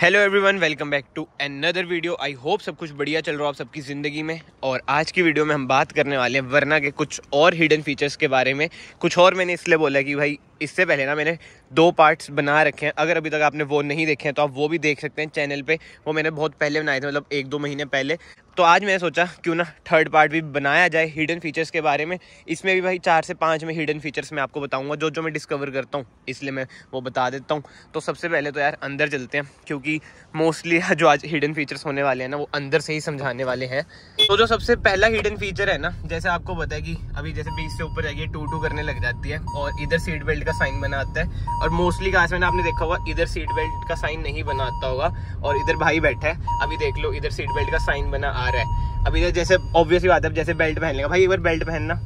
hello everyone welcome back to another video I hope सब कुछ बढ़िया चल रहा हो आप सबकी ज़िंदगी में और आज की वीडियो में हम बात करने वाले हैं वरना के कुछ और हिडन फीचर्स के बारे में कुछ और मैंने इसलिए बोला कि भाई इससे पहले ना मैंने दो पार्ट्स बना रखे हैं अगर अभी तक आपने वो नहीं देखे हैं तो आप वो भी देख सकते हैं चैनल पे वो मैंने बहुत पहले बनाए थे मतलब एक दो महीने पहले तो आज मैंने सोचा क्यों ना थर्ड पार्ट भी बनाया जाए हिडन फीचर्स के बारे में इसमें भी भाई चार से पाँच में हिडन फीचर्स मैं आपको बताऊँगा जो जो मैं डिस्कवर करता हूँ इसलिए मैं वो बता देता हूँ तो सबसे पहले तो यार अंदर चलते हैं क्योंकि मोस्टली जो आज हिडन फीचर्स होने वाले हैं ना वो अंदर से ही समझाने वाले हैं तो जो सबसे पहला हिडन फीचर है ना जैसे आपको पता है कि अभी जैसे बीस से ऊपर जाइए टू टू करने लग जाती है और इधर सीट बेल्ट का साइन बनाता है और मोस्टली का मैंने आपने देखा होगा इधर सीट बेल्ट का साइन नहीं बनाता होगा और इधर भाई बैठा है अभी देख लो इधर सीट बेल्ट का साइन बना आ रहा है अभी इधर तो जैसे ऑब्वियसली बात है जैसे बेल्ट पहन लेगा भाई एक बार बेल्ट पहनना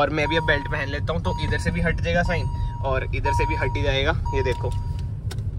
और मैं भी अब बेल्ट पहन लेता हूँ तो इधर से भी हट जाएगा साइन और इधर से भी हट ही जाएगा ये देखो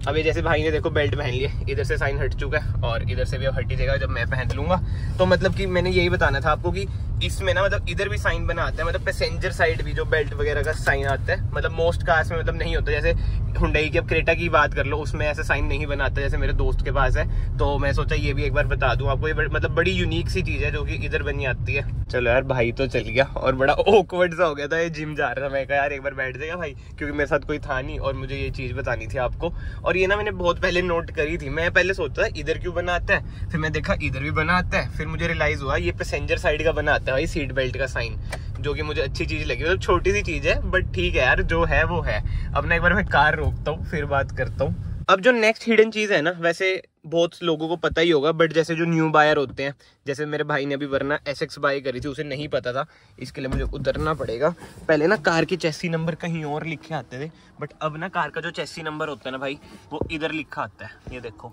अभी जैसे भाई ने देखो बेल्ट पहन लिया इधर से साइन हट चुका है और इधर से भी अब हट ही जाएगा जब मैं पहन लूंगा तो मतलब कि मैंने यही बताना था आपको कि इसमें ना मतलब इधर भी साइन बना आता है मतलब पैसेंजर साइड भी जो बेल्ट वगैरह का साइन आता है मतलब मोस्ट कार्स में मतलब नहीं होता जैसे हुडई की अब क्रेटा की बात कर लो उसमें ऐसा साइन नहीं बनाता जैसे मेरे दोस्त के पास है तो मैं सोचा ये भी एक बार बता दूँ आपको ये मतलब बड़ी यूनिक सी चीज़ है जो कि इधर बनी आती है चलो यार भाई तो चल गया और बड़ा ओकवर्ड सा हो गया था ये जिम जा रहा था मैं कहा यार एक बार बैठ जाएगा भाई क्योंकि मेरे साथ कोई था नहीं और मुझे ये चीज़ बतानी थी आपको और और ये ना मैंने बहुत पहले नोट करी थी मैं पहले सोचता था इधर क्यों बनाता है फिर मैं देखा इधर भी बनाता है फिर मुझे रियलाइज हुआ ये पैसेंजर साइड का बनाता है भाई सीट बेल्ट का साइन जो कि मुझे अच्छी चीज लगी मतलब छोटी सी चीज है बट ठीक है यार जो है वो है अपना एक बार मैं कार रोकता हूँ फिर बात करता हूँ अब जो नेक्स्ट हिडन चीज़ है ना वैसे बहुत लोगों को पता ही होगा बट जैसे जो न्यू बायर होते हैं जैसे मेरे भाई ने अभी वरना एस एक्स बाई करी थी उसे नहीं पता था इसके लिए मुझे उतरना पड़ेगा पहले ना कार के चेसी नंबर कहीं और लिखे आते थे बट अब ना कार का जो चेसी नंबर होता है ना भाई वो इधर लिखा आता है ये देखो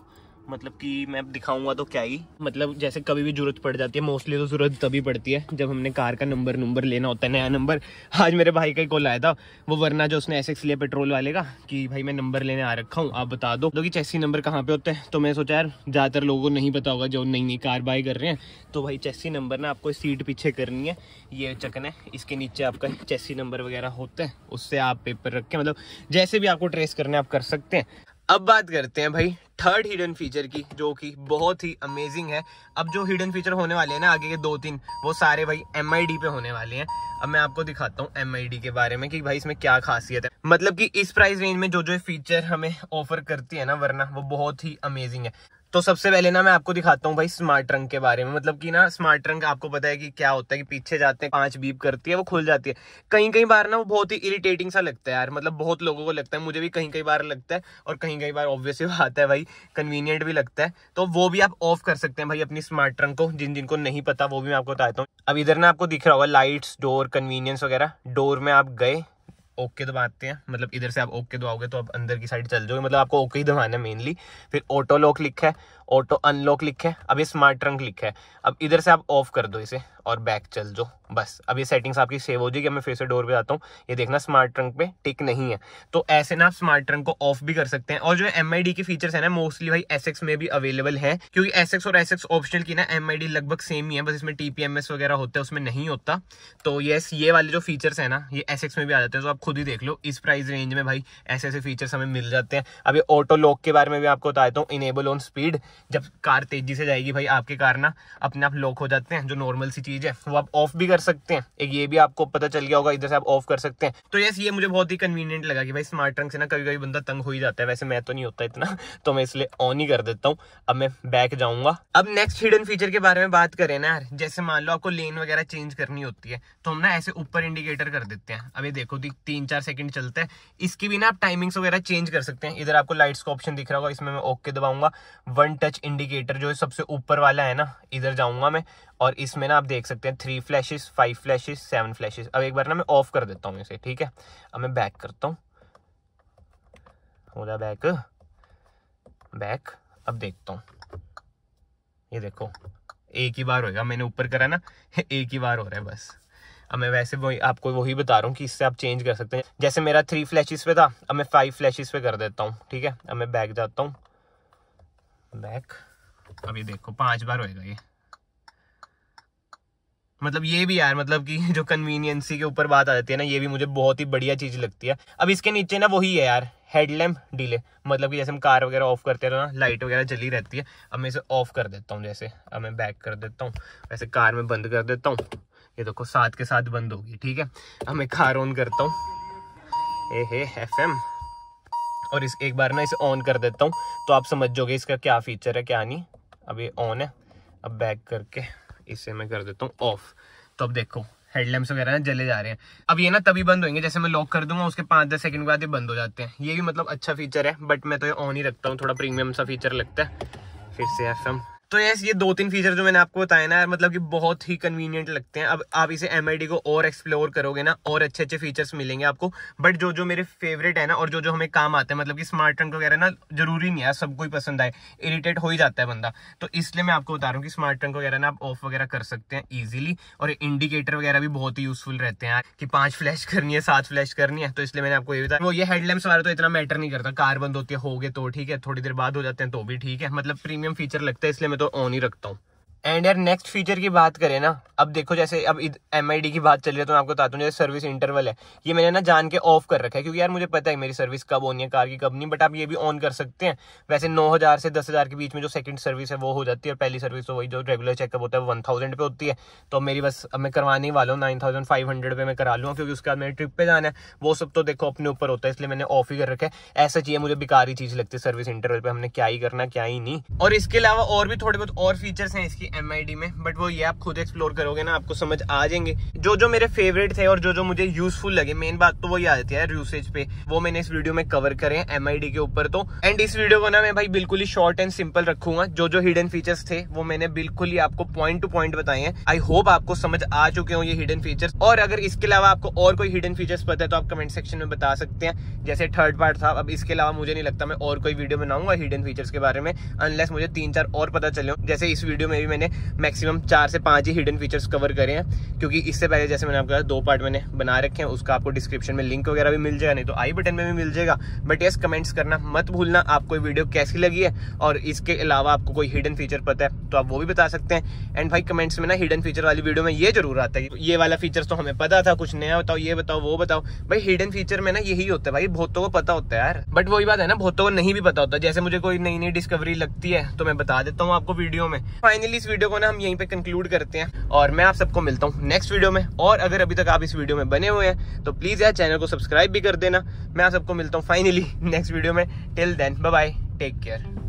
मतलब कि मैं दिखाऊंगा तो क्या ही मतलब जैसे कभी भी जरूरत पड़ जाती है मोस्टली तो जरूरत तभी पड़ती है जब हमने कार का नंबर नंबर लेना होता है नया नंबर आज मेरे भाई का ही कॉल आया था वो वरना जो उसने ऐसे लिया पेट्रोल वाले का कि भाई मैं नंबर लेने आ रखा हूँ आप बता दो क्योंकि चेसी नंबर कहाँ पे होते हैं तो मैं सोचा यार ज़्यादातर लोगों को नहीं पता होगा जो नई नई कार बाय कर रहे हैं तो भाई चेसी नंबर ना आपको सीट पीछे करनी है ये चकन है इसके नीचे आपका चेसी नंबर वगैरह होता है उससे आप पेपर रखें मतलब जैसे भी आपको ट्रेस करना है आप कर सकते हैं अब बात करते हैं भाई थर्ड हिडन फीचर की जो कि बहुत ही अमेजिंग है अब जो हिडन फीचर होने वाले हैं ना आगे के दो तीन वो सारे भाई एम पे होने वाले हैं अब मैं आपको दिखाता हूँ एम के बारे में कि भाई इसमें क्या खासियत है मतलब कि इस प्राइस रेंज में जो जो फीचर हमें ऑफर करती है ना वरना वो बहुत ही अमेजिंग है तो सबसे पहले ना मैं आपको दिखाता हूँ भाई स्मार्ट ट्रंक के बारे में मतलब कि ना स्मार्ट ट्रंक आपको पता है कि क्या होता है कि पीछे जाते हैं पांच बीप करती है वो खुल जाती है कहीं कहीं बार ना वो बहुत ही इरिटेटिंग सा लगता है यार मतलब बहुत लोगों को लगता है मुझे भी कहीं कई बार लगता है और कहीं कई बार ऑब्वियसली बात है भाई कन्वीनियंट भी लगता है तो वो भी आप ऑफ कर सकते हैं भाई अपनी स्मार्ट ट्रंक को जिन जिनको नहीं पता वो भी मैं आपको बताता हूँ अब इधर ना आपको दिख रहा होगा लाइट्स डोर कन्वीनियंस वगैरह डोर में आप गए ओके दबाते हैं मतलब इधर से आप ओके दबाओगे तो आप अंदर की साइड चल जाओगे मतलब आपको ओके ही दबाना है मेनली फिर ऑटो लॉक लिखा है ऑटो अनलॉक लिखा है अभी स्मार्ट ट्रंक लिखा है अब इधर से आप ऑफ कर दो इसे और बैक चल जो बस अब ये सेटिंग्स आपकी सेव हो जाएगी मैं फिर से डोर पे जाता हूँ ये देखना स्मार्ट ट्रंक पे टिक नहीं है तो ऐसे ना आप स्मार्ट ट्रंक को ऑफ भी कर सकते हैं और जो एम आई डी के फीचर्स है ना मोस्टली भाई एस में भी अवेलेबल है क्योंकि एस और एस ऑप्शनल की ना एम लगभग सेम ही है बस इसमें टीपीएमएस वगैरह होता है उसमें नहीं होता तो येस ये वाले जो फीचर्स है ना ये एस में भी आ जाते हैं तो आप खुद ही देख लो इस प्राइस रेंज में भाई ऐसे ऐसे फीचर्स हमें मिल जाते हैं अभी ऑटो लॉक के बारे में भी आपको बता देता हूँ इनेबल ऑन स्पीड जब कार तेजी से जाएगी भाई आपके कार ना अपने आप लॉक हो जाते हैं जो नॉर्मल सी चीज़ है वो आप ऑफ भी कर सकते हैं एक ये भी आपको पता चल गया होगा इधर से आप ऑफ कर सकते हैं तो यस ये मुझे बहुत ही कन्वीनियंट लगा कि भाई स्मार्ट ट्रंक से ना कभी कभी बंदा तंग हो ही जाता है वैसे मैं तो नहीं होता इतना तो मैं इसलिए ऑन ही कर देता हूँ अब मैं बैक जाऊंगा अब नेक्स्ट हिडन फीचर के बारे में बात करें ना यार जैसे मान लो आपको लेन वगैरह चेंज करनी होती है तो हम ना ऐसे ऊपर इंडिकेटर कर देते हैं अभी देखो दी तीन चार सेकंड चलते हैं इसकी भी ना आप टाइमिंग्स वगैरह चेंज कर सकते हैं इधर आपको लाइट्स का ऑप्शन दिख रहा होगा इसमें मैं ओके दबाऊंगा वन टच इंडिकेटर जो है सबसे ऊपर वाला है ना इधर जाऊंगा मैं और इसमें ना आप देख सकते हैं three flashes five flashes seven flashes अब एक बार ना मैं ऑफ कर देता हूँ इसे ठीक है अब मैं बैक करता हूँ हो जा बैक बैक अब देखता हूँ ये देखो एक ही बार होगा मैंने ऊपर करा ना एक ही बार हो रहा है बस अब मैं वैसे वही आपको वही बता रहा हूँ कि इससे आप चेंज कर सकते हैं जैसे मेरा थ्री फ्लैशेस पे था अब मैं फाइव फ्लैशेस पे कर देता हूँ ठीक है अब मैं बैक जाता हूँ बैक अभी देखो पांच बार होएगा ये मतलब ये भी यार मतलब कि जो कन्वीनियंसी के ऊपर बात आ जाती है ना ये भी मुझे बहुत ही बढ़िया चीज़ लगती है अब इसके नीचे ना वही है यार हेडलैम्प डिले मतलब कि जैसे हम कार वगैरह ऑफ करते हैं ना लाइट वगैरह जली रहती है अब मैं इसे ऑफ कर देता हूँ जैसे अब मैं बैक कर देता हूँ वैसे कार में बंद कर देता हूँ ये देखो साथ के साथ बंद होगी ठीक है अब मैं कार ऑन करता हूँ ए हे एफ एम और इस एक बार ना इसे ऑन कर देता हूँ तो आप समझ जाओगे इसका क्या फीचर है क्या नहीं अब ये ऑन है अब बैक करके इसे मैं कर देता हूँ ऑफ तो अब देखो हेडलैम्प वगैरह ना जले जा रहे हैं अब ये ना तभी बंद होंगे जैसे मैं लॉक कर दूंगा उसके पाँच दस सेकंड के बाद ये बंद हो जाते हैं ये भी मतलब अच्छा फीचर है बट मैं तो ये ऑन ही रखता हूँ थोड़ा प्रीमियम सा फीचर लगता है फिर से एफ तो यस ये दो तीन फीचर जो मैंने आपको बताया ना मतलब कि बहुत ही कन्वीनियंट लगते हैं अब आप इसे एम को और एक्सप्लोर करोगे ना और अच्छे अच्छे फीचर्स मिलेंगे आपको बट जो जो मेरे फेवरेट है ना और जो जो हमें काम आते हैं मतलब कि स्मार्ट ट्रंक वगैरह ना जरूरी नहीं है सबको ही पसंद आए इरीटेट हो ही जाता है बंदा तो इसलिए मैं आपको बता रहा हूँ कि स्मार्ट ट्रंक वगैरह ना आप ऑफ वगैरह कर सकते हैं ईजिली और इंडिकेटर वगैरह भी बहुत ही यूजफुल रहते हैं कि पांच फ्लैश करनी है सात फ्लैश करनी है तो इसलिए मैंने आपको ये बताया वो ये हेडलैम्स वाले तो इतना मैटर नहीं करता कार बंद होती है हो गए तो ठीक है थोड़ी देर बाद हो जाते हैं तो भी ठीक है मतलब प्रीमियम फीचर लगता है इसलिए मैं तो तो ऑन ही रखता हूँ एंड यार नेक्स्ट फीचर की बात करें ना अब देखो जैसे अब एम आई डी की बात चल रही है तो मैं आपको बताता हूँ जैसे सर्विस इंटरवल है ये मैंने ना जान के ऑफ कर रखा है क्योंकि यार मुझे पता है मेरी सर्विस कब होनी है कार की कब नहीं बट आप ये भी ऑन कर सकते हैं वैसे नौ हज़ार से दस हज़ार के बीच में जो सेकंड सर्विस है वो हो जाती है और पहली सर्विस तो वही जो रेगुलर चेकअप होता है वन थाउजेंड पे होती है तो मेरी बस अब मैं करवाने ही वाला हूँ नाइन थाउजेंड फाइव हंड्रेड पे मैं करा लूँगा क्योंकि उसके बाद मेरे ट्रिप पे जाना है वो सब तो देखो अपने ऊपर होता है इसलिए मैंने ऑफ ही कर रखा है ऐसा चाहिए मुझे बेकार ही चीज़ लगती है सर्विस इंटरवल पर हमने क्या ही करना क्या ही नहीं और इसके अलावा और भी थोड़े बहुत और फीचर्स हैं इसकी एम में बट वो ये आप खुद एक्सप्लोर करो करोगे ना आपको समझ आ जाएंगे जो जो मेरे फेवरेट थे और जो जो मुझे यूजफुल लगे मेन बात तो वही आ जाती है यूसेज पे वो मैंने इस वीडियो में कवर करे एम के ऊपर तो एंड इस वीडियो को ना मैं भाई बिल्कुल ही शॉर्ट एंड सिंपल रखूंगा जो जो हिडन फीचर्स थे वो मैंने बिल्कुल ही आपको पॉइंट टू पॉइंट बताए हैं आई होप आपको समझ आ चुके हो ये हिडन फीचर्स और अगर इसके अलावा आपको और कोई हिडन फीचर्स पता है तो आप कमेंट सेक्शन में बता सकते हैं जैसे थर्ड पार्ट था अब इसके अलावा मुझे नहीं लगता मैं और कोई वीडियो बनाऊंगा हिडन फीचर्स के बारे में अनलेस मुझे तीन चार और पता चले जैसे इस वीडियो में भी मैंने मैक्सिमम चार से पांच ही हिडन फीचर फीचर्स कवर करे हैं क्योंकि इससे पहले जैसे मैंने आपको दो पार्ट मैंने बना रखे हैं उसका आपको डिस्क्रिप्शन में लिंक वगैरह भी मिल जाएगा नहीं तो आई बटन में भी मिल जाएगा बट येस कमेंट्स करना मत भूलना आपको वीडियो कैसी लगी है और इसके अलावा आपको कोई हिडन फीचर पता है तो आप वो भी बता सकते हैं एंड भाई कमेंट्स में ना हिडन फीचर वाली वीडियो में ये जरूर आता है ये वाला फीचर तो हमें पता था कुछ नया बताओ ये बताओ वो बताओ भाई हिडन फीचर में ना यही होता है भाई बहुतों को पता होता है यार बट वही बात है ना बहुतों को नहीं भी पता होता जैसे मुझे कोई नई नई डिस्कवरी लगती है तो मैं बता देता हूँ आपको वीडियो में फाइनली इस वीडियो को ना हम यहीं पे कंक्लूड करते हैं और और मैं आप सबको मिलता हूँ नेक्स्ट वीडियो में और अगर अभी तक आप इस वीडियो में बने हुए हैं तो प्लीज़ यार चैनल को सब्सक्राइब भी कर देना मैं आप सबको मिलता हूँ फाइनली नेक्स्ट वीडियो में till then bye take care